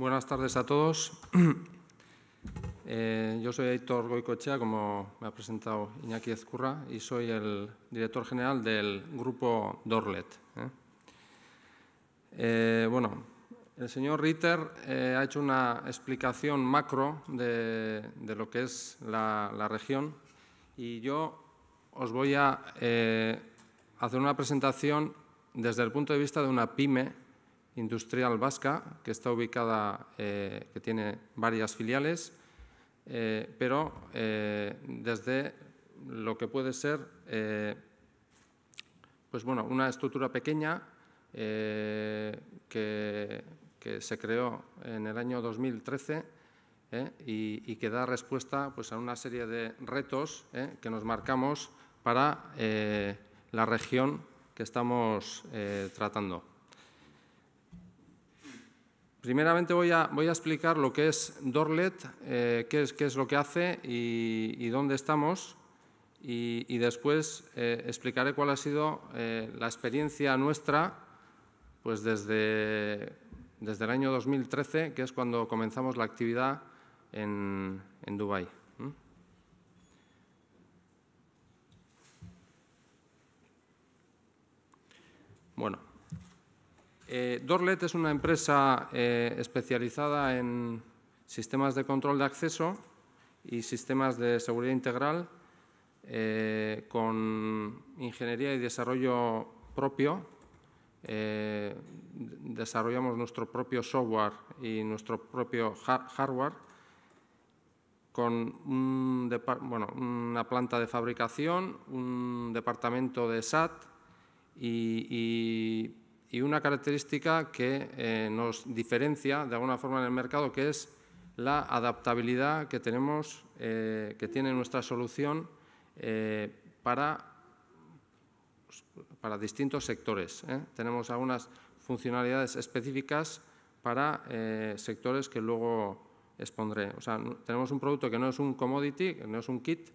Buenas tardes a todos. Eh, yo soy Héctor Goicochea, como me ha presentado Iñaki Ezcurra, y soy el director general del grupo Dorlet. ¿eh? Eh, bueno, el señor Ritter ha hecho una explicación macro de, lo que es la, región y yo os voy a hacer una presentación desde el punto de vista de una pyme industrial vasca, que está ubicada, eh, que tiene varias filiales, eh, pero eh, desde lo que puede ser pues bueno, una estructura pequeña que, se creó en el año 2013 y, y, que da respuesta pues, a una serie de retos que nos marcamos para la región que estamos tratando. Primeramente voy a, explicar lo que es Dorlet, eh, qué, es, lo que hace y, dónde estamos. Y, después eh, explicaré cuál ha sido eh, la experiencia nuestra pues desde, el año 2013, que es cuando comenzamos la actividad en, en Dubái. Bueno, eh, Dorlet es una empresa eh, especializada en sistemas de control de acceso y sistemas de seguridad integral eh, con ingeniería y desarrollo propio. desarrollamos nuestro propio software y nuestro propio hardware con bueno, una planta de fabricación, un departamento de SAT y y una característica que eh, nos diferencia de alguna forma en el mercado, que es la adaptabilidad que tenemos, eh, que tiene nuestra solución eh, para, para distintos sectores. Tenemos algunas funcionalidades específicas para sectores que luego expondré. O sea, tenemos un producto que no es un commodity, que no es un kit,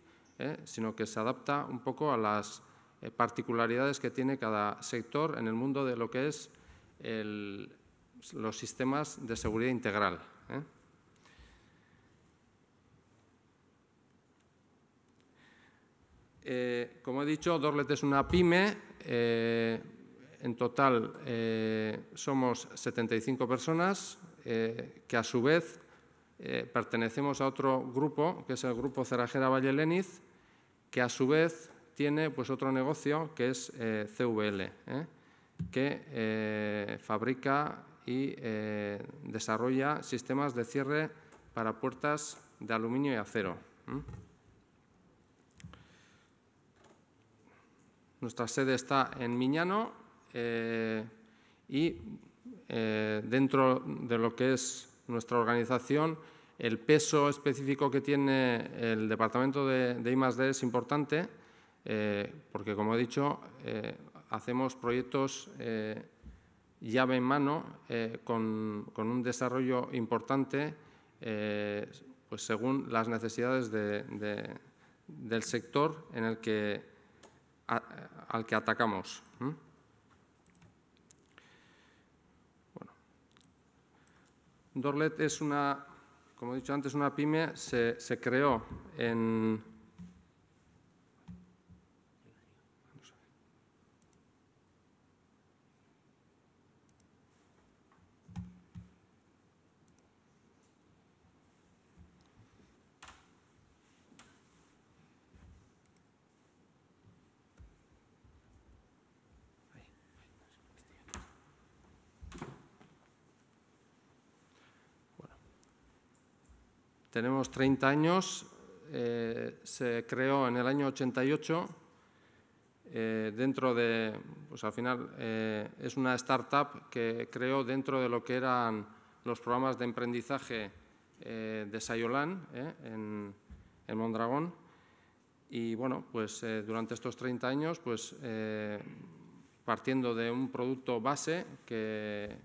sino que se adapta un poco a las eh, particularidades que tiene cada sector en el mundo de lo que es los sistemas de seguridad integral. ¿eh? Eh, como he dicho, Dorlet es una pyme. en total somos 75 personas que a su vez pertenecemos a otro grupo, que es el Grupo Cerajera Valle Leniz, que a su vez tiene pues, otro negocio que es eh, CVL, ¿eh? que eh, fabrica y desarrolla sistemas de cierre para puertas de aluminio y acero. Nuestra sede está en Miñano y dentro de lo que es nuestra organización, el peso específico que tiene el departamento de, de I+.D. es importante eh, porque como he dicho, eh, hacemos proyectos eh, llave en mano con, un desarrollo importante pues según las necesidades del sector en el que, al que atacamos. Dorlet es una, como he dicho antes, una pyme, se creó en tenemos 30 años, eh, se creó en el año 88, eh, dentro de, pues al final eh, es una startup que creó dentro de lo que eran los programas de emprendizaje de Sayolan en, Mondragón. Y bueno, pues durante estos 30 años, pues partiendo de un producto base que,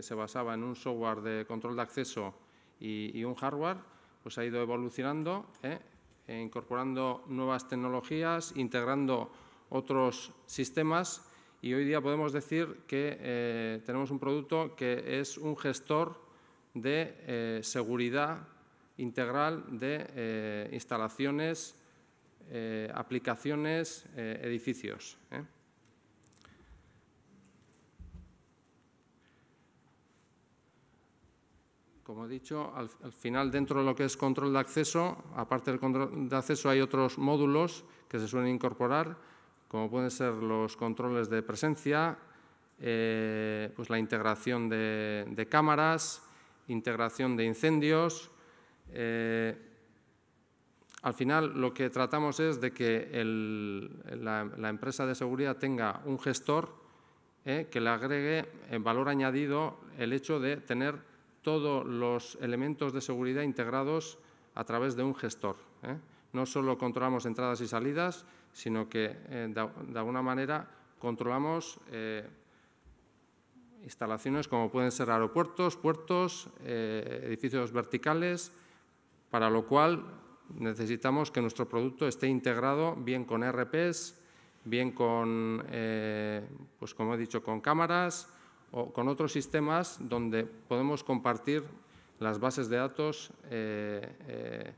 se basaba en un software de control de acceso y un hardware, pues ha ido evolucionando, ¿eh? e incorporando nuevas tecnologías, integrando otros sistemas y hoy día podemos decir que eh, tenemos un producto que es un gestor de eh, seguridad integral de instalaciones, aplicaciones, edificios. Como he dicho, al, final dentro de lo que es control de acceso, aparte del control de acceso hay otros módulos que se suelen incorporar, como pueden ser los controles de presencia, eh, pues la integración de, cámaras, integración de incendios. Eh, al final lo que tratamos es de que la, empresa de seguridad tenga un gestor eh, que le agregue en valor añadido el hecho de tener todos los elementos de seguridad integrados a través de un gestor. ¿eh? No solo controlamos entradas y salidas, sino que eh, de, alguna manera controlamos eh, instalaciones como pueden ser aeropuertos, puertos, edificios verticales, para lo cual necesitamos que nuestro producto esté integrado bien con RPs, bien con, pues como he dicho, con cámaras, o con otros sistemas donde podemos compartir las bases de datos eh, eh,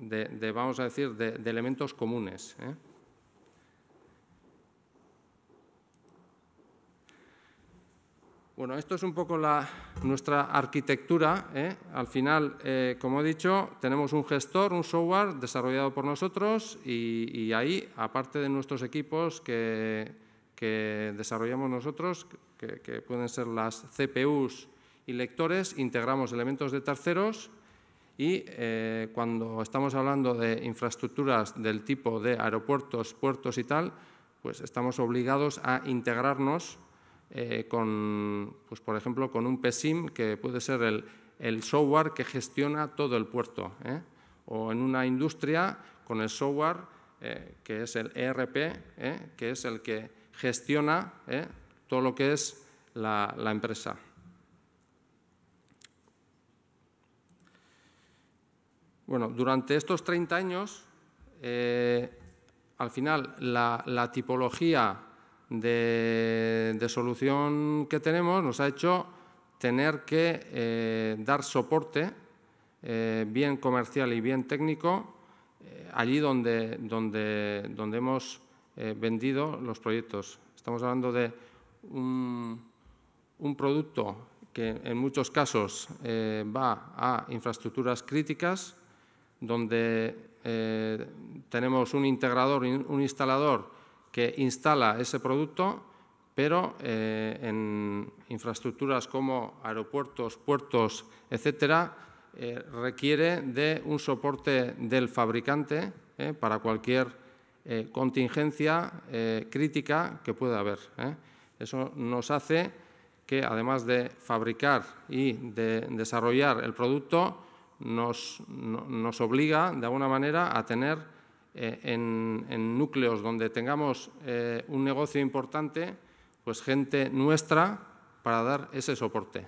de, vamos a decir, de, elementos comunes. ¿eh? Bueno, esto es un poco nuestra arquitectura. Al final, como he dicho, tenemos un gestor, un software desarrollado por nosotros y ahí, aparte de nuestros equipos que, que desarrollamos nosotros, que, pueden ser las CPUs y lectores, integramos elementos de terceros y eh, cuando estamos hablando de infraestructuras del tipo de aeropuertos, puertos y tal, pues estamos obligados a integrarnos eh, con, pues por ejemplo, con un PSIM que puede ser el, software que gestiona todo el puerto. ¿eh? O en una industria con el software que es el ERP, que es el que gestiona eh, todo lo que es la, empresa. Bueno, durante estos 30 años, eh, al final, la, tipología de, solución que tenemos nos ha hecho tener que eh, dar soporte, bien comercial y bien técnico, allí donde, donde, donde hemos eh, vendido los proyectos. Estamos hablando de un, producto que en muchos casos eh, va a infraestructuras críticas, donde eh, tenemos un integrador, un instalador que instala ese producto, pero en infraestructuras como aeropuertos, puertos, etcétera, requiere de un soporte del fabricante para cualquier eh, contingencia eh, crítica que pueda haber. ¿eh? Eso nos hace que, además de fabricar y de desarrollar el producto, nos, obliga, de alguna manera, a tener en, núcleos donde tengamos un negocio importante, pues gente nuestra para dar ese soporte.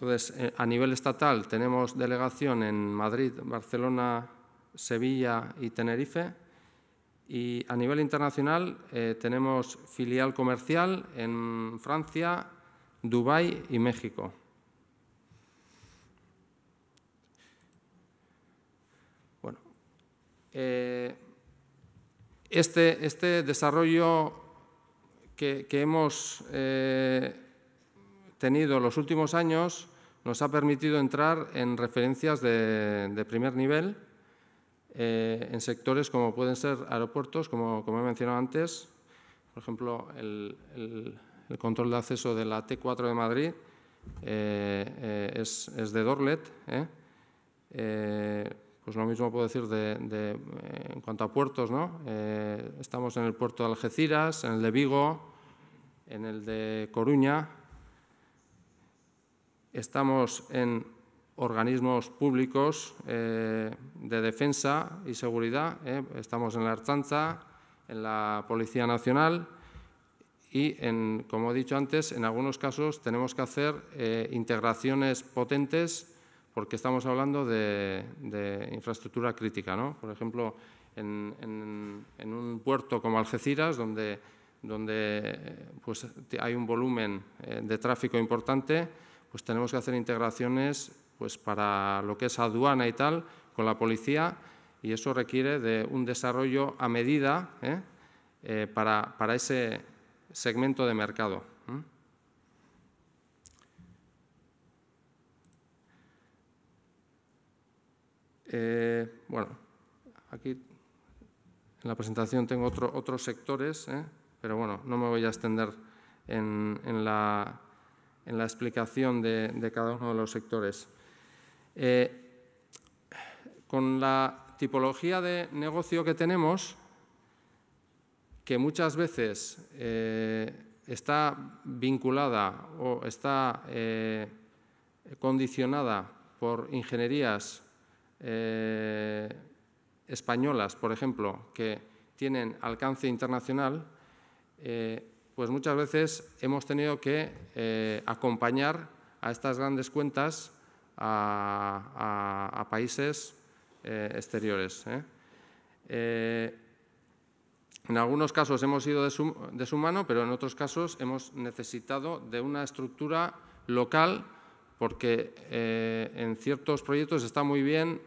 Entonces, eh, a nivel estatal tenemos delegación en Madrid, Barcelona, Sevilla y Tenerife. Y a nivel internacional eh, tenemos filial comercial en Francia, Dubái y México. Bueno, eh, este, este, desarrollo que, hemos tenido los últimos años nos ha permitido entrar en referencias de, primer nivel eh, en sectores como pueden ser aeropuertos, como, he mencionado antes, por ejemplo, el, control de acceso de la T4 de Madrid eh, eh, es, de Dorlet. pues lo mismo puedo decir de, en cuanto a puertos. ¿no? estamos en el puerto de Algeciras, en el de Vigo, en el de Coruña, estamos en organismos públicos eh, de defensa y seguridad, eh. estamos en la Archanza, en la Policía Nacional y, como he dicho antes, en algunos casos tenemos que hacer eh, integraciones potentes porque estamos hablando de, infraestructura crítica. Por ejemplo, en, un puerto como Algeciras, donde, pues, hay un volumen de tráfico importante, pues tenemos que hacer integraciones pues para lo que es aduana y tal con la policía y eso requiere de un desarrollo a medida ¿eh? Eh, para, ese segmento de mercado. ¿eh? bueno, aquí en la presentación tengo otro, otros sectores, pero bueno, no me voy a extender en la en la explicación de, cada uno de los sectores. Eh, con la tipología de negocio que tenemos, que muchas veces eh, está vinculada o está eh, condicionada por ingenierías españolas, por ejemplo, que tienen alcance internacional, pues muchas veces hemos tenido que eh, acompañar a estas grandes cuentas a, países eh, exteriores. ¿eh? en algunos casos hemos ido de su, mano, pero en otros casos hemos necesitado de una estructura local porque en ciertos proyectos está muy bien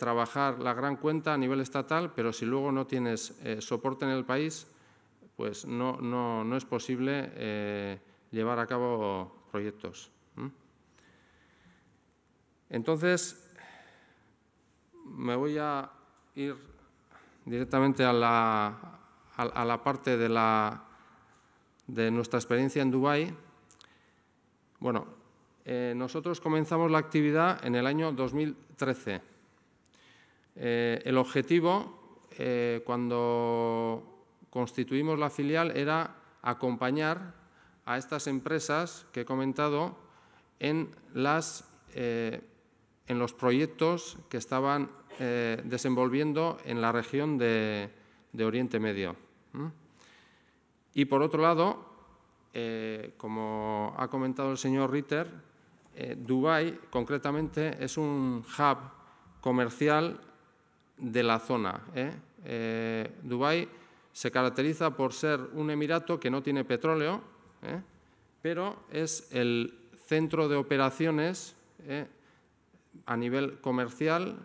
trabajar la gran cuenta a nivel estatal, pero si luego no tienes soporte en el país, pues no, no, es posible eh, llevar a cabo proyectos. Entonces, me voy a ir directamente a la, parte de, la, de nuestra experiencia en Dubái. Bueno, eh, nosotros comenzamos la actividad en el año 2013. Eh, el objetivo, cuando constituimos la filial era acompañar a estas empresas que he comentado en, eh, los proyectos que estaban eh, desenvolviendo en la región de, Oriente Medio. Y por otro lado, eh, como ha comentado el señor Ritter, Dubái concretamente es un hub comercial de la zona. Dubái se caracteriza por ser un emirato que no tiene petróleo, ¿eh? pero es el centro de operaciones ¿eh? a nivel comercial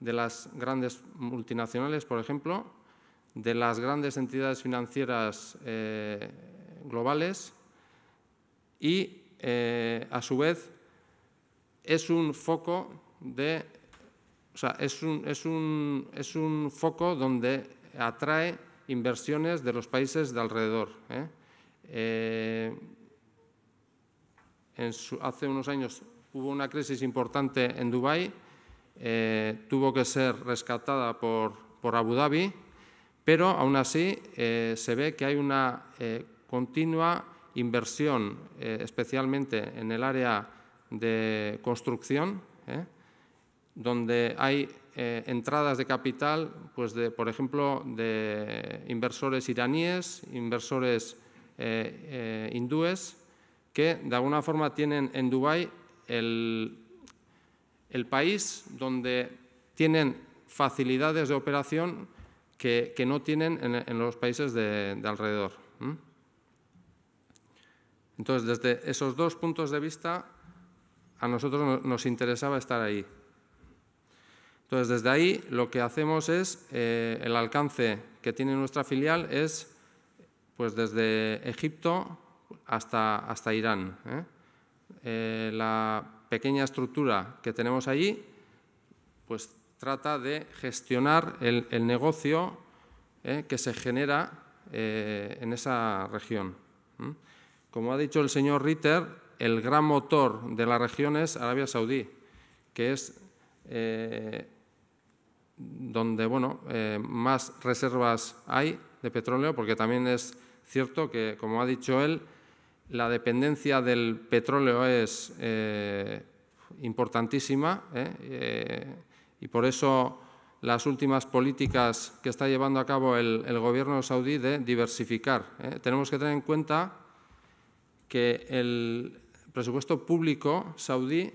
de las grandes multinacionales, por ejemplo, de las grandes entidades financieras eh, globales y, a su vez, es un foco de... O sea, es un, es un, es un foco donde atrae inversiones de los países de alrededor. ¿eh? Eh, hace unos años hubo una crisis importante en Dubái, eh, tuvo que ser rescatada por, por, Abu Dhabi, pero aún así se ve que hay una continua inversión, especialmente en el área de construcción, donde hay eh, entradas de capital, pues de, por ejemplo, de inversores iraníes, inversores eh, eh, hindúes, que de alguna forma tienen en Dubái el, país donde tienen facilidades de operación que, no tienen en, los países de, alrededor. Entonces, desde esos dos puntos de vista, a nosotros nos interesaba estar ahí. Entonces, desde ahí lo que hacemos es, eh, el alcance que tiene nuestra filial es pues desde Egipto hasta, hasta Irán. ¿eh? Eh, la pequeña estructura que tenemos allí pues trata de gestionar el, negocio que se genera en esa región. Como ha dicho el señor Ritter, el gran motor de la región es Arabia Saudí, que es donde bueno, eh, más reservas hay de petróleo, porque también es cierto que, como ha dicho él, la dependencia del petróleo es eh, importantísima ¿eh? y por eso las últimas políticas que está llevando a cabo el gobierno saudí de diversificar. Tenemos que tener en cuenta que el presupuesto público saudí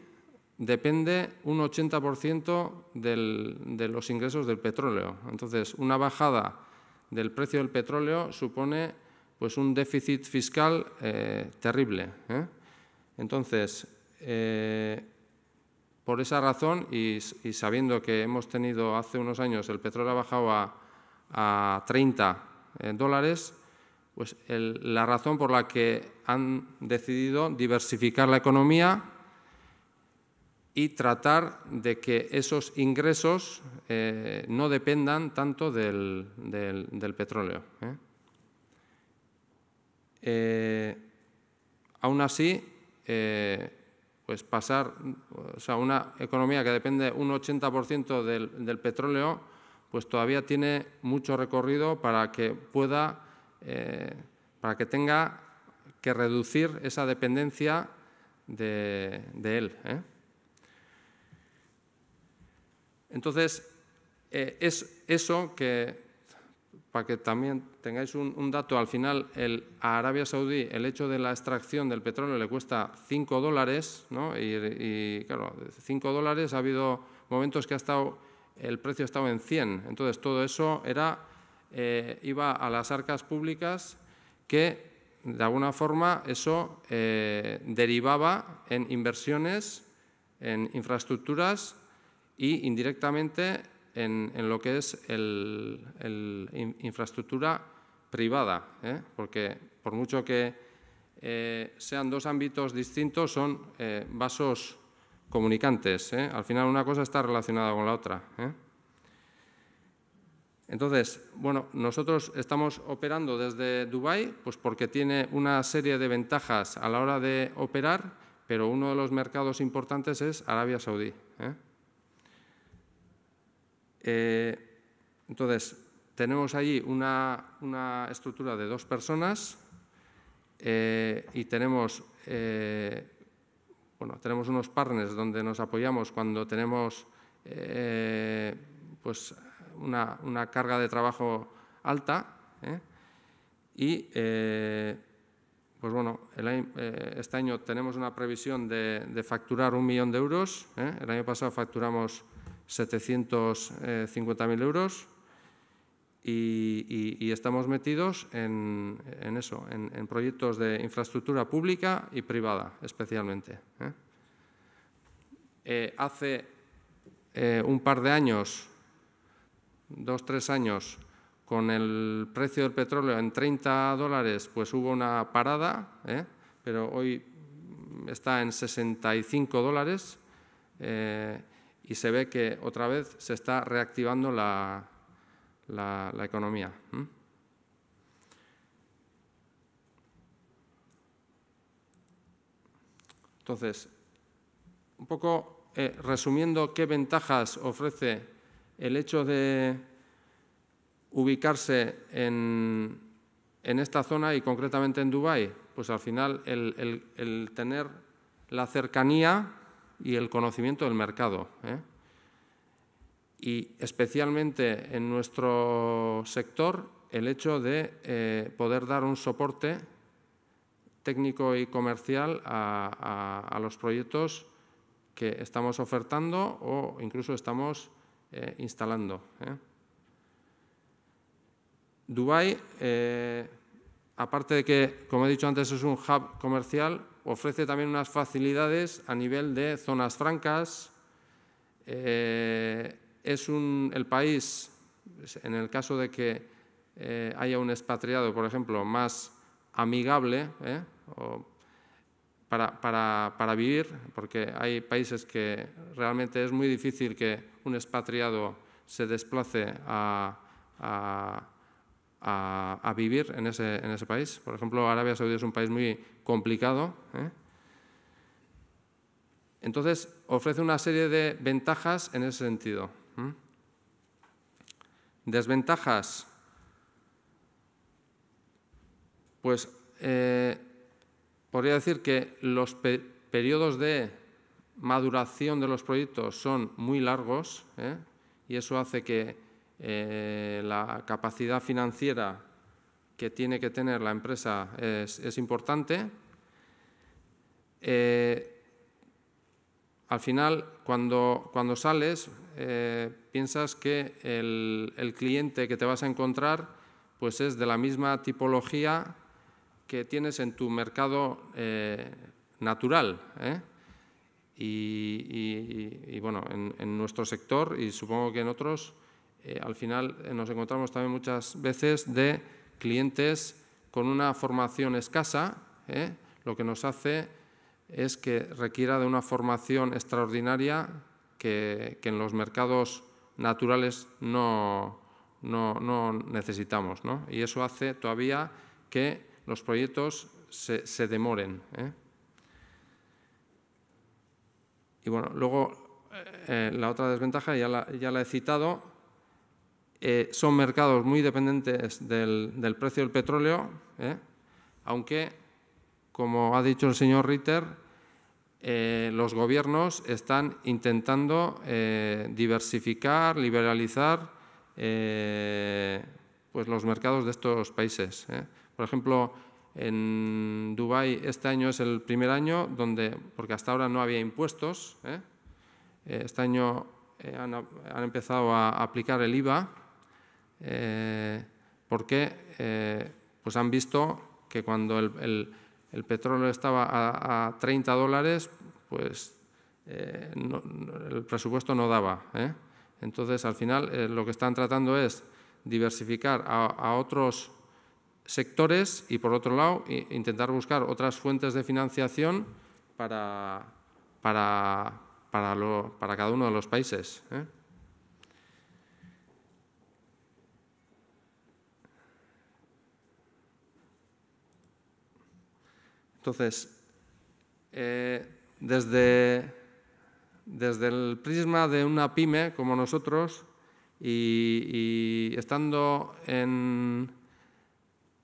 depende un 80% de los ingresos del petróleo. Entonces, una bajada del precio del petróleo supone pues, un déficit fiscal eh, terrible. ¿eh? Entonces, eh, por esa razón y, sabiendo que hemos tenido hace unos años el petróleo ha bajado a, 30 dólares, pues la razón por la que han decidido diversificar la economía y tratar de que esos ingresos eh, no dependan tanto del, petróleo. ¿eh? Eh, aún así, pues pasar, o una economía que depende un 80% del, petróleo, pues todavía tiene mucho recorrido para que pueda, para que tenga que reducir esa dependencia de él. Entonces, eh, es eso que, para que también tengáis un, dato, al final el, a Arabia Saudí el hecho de la extracción del petróleo le cuesta 5 dólares, ¿no? y, y claro, 5 dólares ha habido momentos que ha estado, el precio ha estado en 100, entonces todo eso era, eh, iba a las arcas públicas que de alguna forma eso eh, derivaba en inversiones, en infraestructuras y indirectamente en, lo que es la infraestructura privada, ¿eh? porque por mucho que eh, sean dos ámbitos distintos, son eh, vasos comunicantes. Al final una cosa está relacionada con la otra. Entonces, bueno, nosotros estamos operando desde Dubái pues porque tiene una serie de ventajas a la hora de operar, pero uno de los mercados importantes es Arabia Saudí. Eh, entonces, tenemos allí una, estructura de dos personas eh, y tenemos, eh, bueno, tenemos unos partners donde nos apoyamos cuando tenemos pues una, carga de trabajo alta y pues bueno, este año tenemos una previsión de, facturar un millón de euros. El año pasado facturamos 750.000 euros y, estamos metidos en, eso, en, proyectos de infraestructura pública y privada especialmente. ¿eh? Eh, hace eh, un par de años, dos, tres años, con el precio del petróleo en 30 dólares, pues hubo una parada, pero hoy está en 65 dólares y se ve que otra vez se está reactivando la, economía. Entonces, un poco eh, resumiendo qué ventajas ofrece el hecho de ubicarse en, esta zona y concretamente en Dubái, pues al final el tener la cercanía y el conocimiento del mercado. ¿eh? Y especialmente en nuestro sector, el hecho de eh, poder dar un soporte técnico y comercial a, los proyectos que estamos ofertando o incluso estamos eh, instalando. Dubái, aparte de que, como he dicho antes, es un hub comercial, ofrece también unas facilidades a nivel de zonas francas. Eh, es el país, en el caso de que eh, haya un expatriado, por ejemplo, más amigable eh, para, vivir, porque hay países que realmente es muy difícil que un expatriado se desplace a a, vivir en ese, país. Por ejemplo, Arabia Saudí es un país muy complicado. ¿eh? Entonces, ofrece una serie de ventajas en ese sentido. Desventajas. Pues eh, podría decir que los periodos de maduración de los proyectos son muy largos ¿eh? y eso hace que eh, la capacidad financiera que tiene que tener la empresa es, importante. Eh, al final, cuando, cuando sales, eh, piensas que el, cliente que te vas a encontrar pues es de la misma tipología que tienes en tu mercado natural. Y, bueno, en nuestro sector y supongo que en otros, eh, al final eh, nos encontramos también muchas veces de clientes con una formación escasa, ¿eh? lo que nos hace es que requiera de una formación extraordinaria que, en los mercados naturales no, necesitamos. Y eso hace todavía que los proyectos se, demoren. Y bueno, luego la otra desventaja, ya la he citado, eh, son mercados muy dependientes del, precio del petróleo, ¿eh? aunque, como ha dicho el señor Ritter, eh, los gobiernos están intentando diversificar, liberalizar pues los mercados de estos países. Por ejemplo, en Dubái este año es el primer año donde, porque hasta ahora no había impuestos, este año han, empezado a aplicar el IVA eh, porque eh, pues han visto que cuando el, petróleo estaba a, 30 dólares, pues eh, el presupuesto no daba. Entonces, al final, lo que están tratando es diversificar a, otros sectores y, por otro lado, intentar buscar otras fuentes de financiación para, cada uno de los países. Entonces, eh, desde, desde el prisma de una pyme como nosotros y, estando en,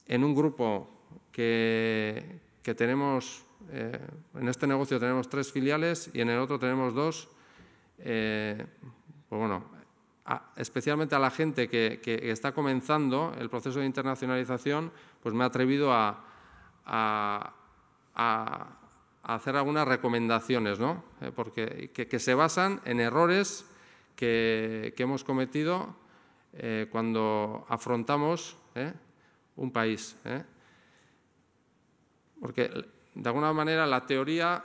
en un grupo que, tenemos, eh, en este negocio tenemos tres filiales y en el otro tenemos dos, eh, pues bueno, especialmente a la gente que, está comenzando el proceso de internacionalización, pues me he atrevido a, a, hacer algunas recomendaciones, eh, porque, que, se basan en errores que, hemos cometido eh, cuando afrontamos eh, un país. Porque de alguna manera la teoría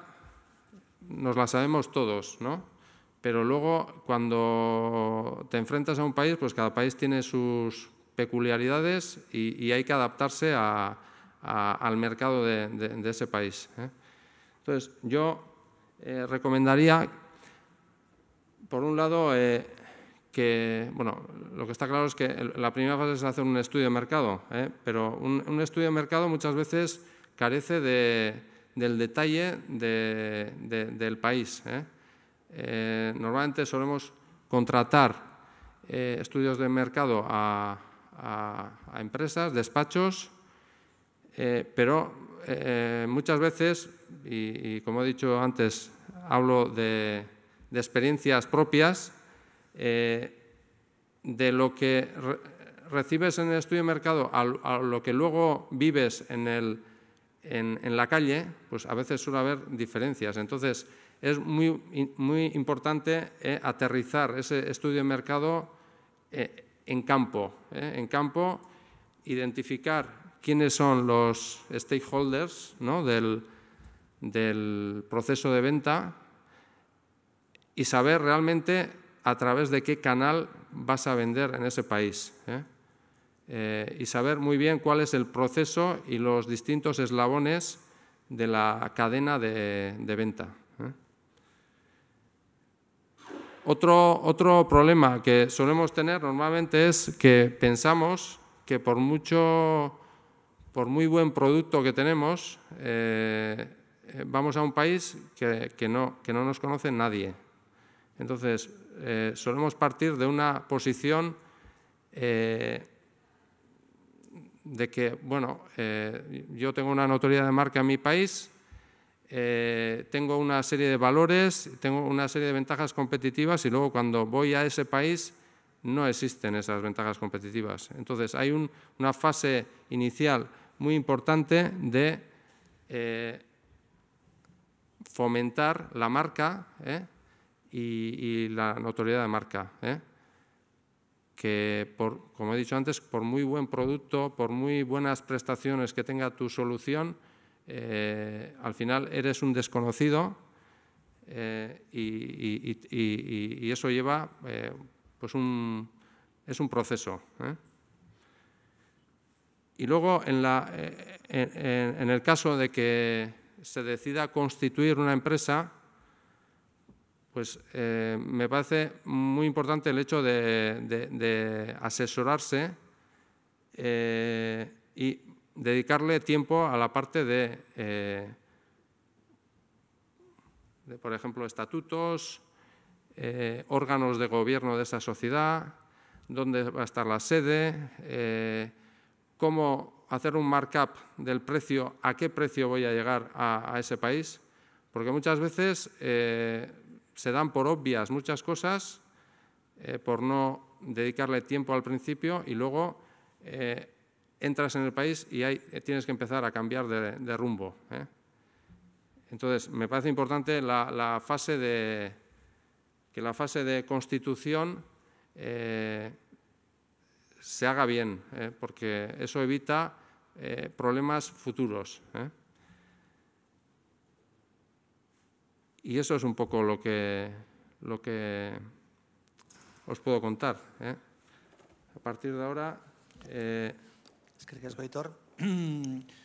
nos la sabemos todos, pero luego cuando te enfrentas a un país, pues cada país tiene sus peculiaridades y hay que adaptarse a, al mercado de, ese país. ¿eh? Entonces, yo eh, recomendaría, por un lado, eh, que, bueno, lo que está claro es que la primera fase es hacer un estudio de mercado, pero un, estudio de mercado muchas veces carece del detalle del país. normalmente solemos contratar estudios de mercado a empresas, despachos, eh, pero eh, eh, muchas veces, y, como he dicho antes, hablo de, experiencias propias, de lo que recibes en el estudio de mercado a, lo que luego vives en, la calle, pues a veces suele haber diferencias. Entonces, es muy, muy importante aterrizar ese estudio de mercado en campo, en campo, identificar quiénes son los stakeholders del, proceso de venta y saber realmente a través de qué canal vas a vender en ese país. ¿eh? Eh, y saber muy bien cuál es el proceso y los distintos eslabones de la cadena de, venta. ¿eh? otro problema que solemos tener normalmente es que pensamos que por mucho por muy buen producto que tenemos, eh, eh, vamos a un país que, que, no, nos conoce nadie. Entonces, eh, solemos partir de una posición de que, bueno, yo tengo una notoriedad de marca en mi país, tengo una serie de valores, tengo una serie de ventajas competitivas y luego cuando voy a ese país no existen esas ventajas competitivas. Entonces, hay una fase inicial muy importante de eh, fomentar la marca eh, y, la notoriedad de marca. Eh, que, como he dicho antes, por muy buen producto, por muy buenas prestaciones que tenga tu solución, al final eres un desconocido y, eso lleva, pues es un proceso. Y luego, eh, en, el caso de que se decida constituir una empresa, pues eh, me parece muy importante el hecho de, asesorarse eh, y dedicarle tiempo a la parte de por ejemplo, estatutos, órganos de gobierno de esa sociedad, dónde va a estar la sede, cómo hacer un markup del precio, a qué precio voy a llegar a, ese país, porque muchas veces eh, se dan por obvias muchas cosas eh, por no dedicarle tiempo al principio y luego eh, entras en el país y tienes que empezar a cambiar de, rumbo. Entonces, me parece importante la, fase de, que la fase de constitución se haga bien, ¿eh? porque eso evita eh, problemas futuros. ¿eh? Y eso es un poco lo que, lo que os puedo contar. A partir de ahora... es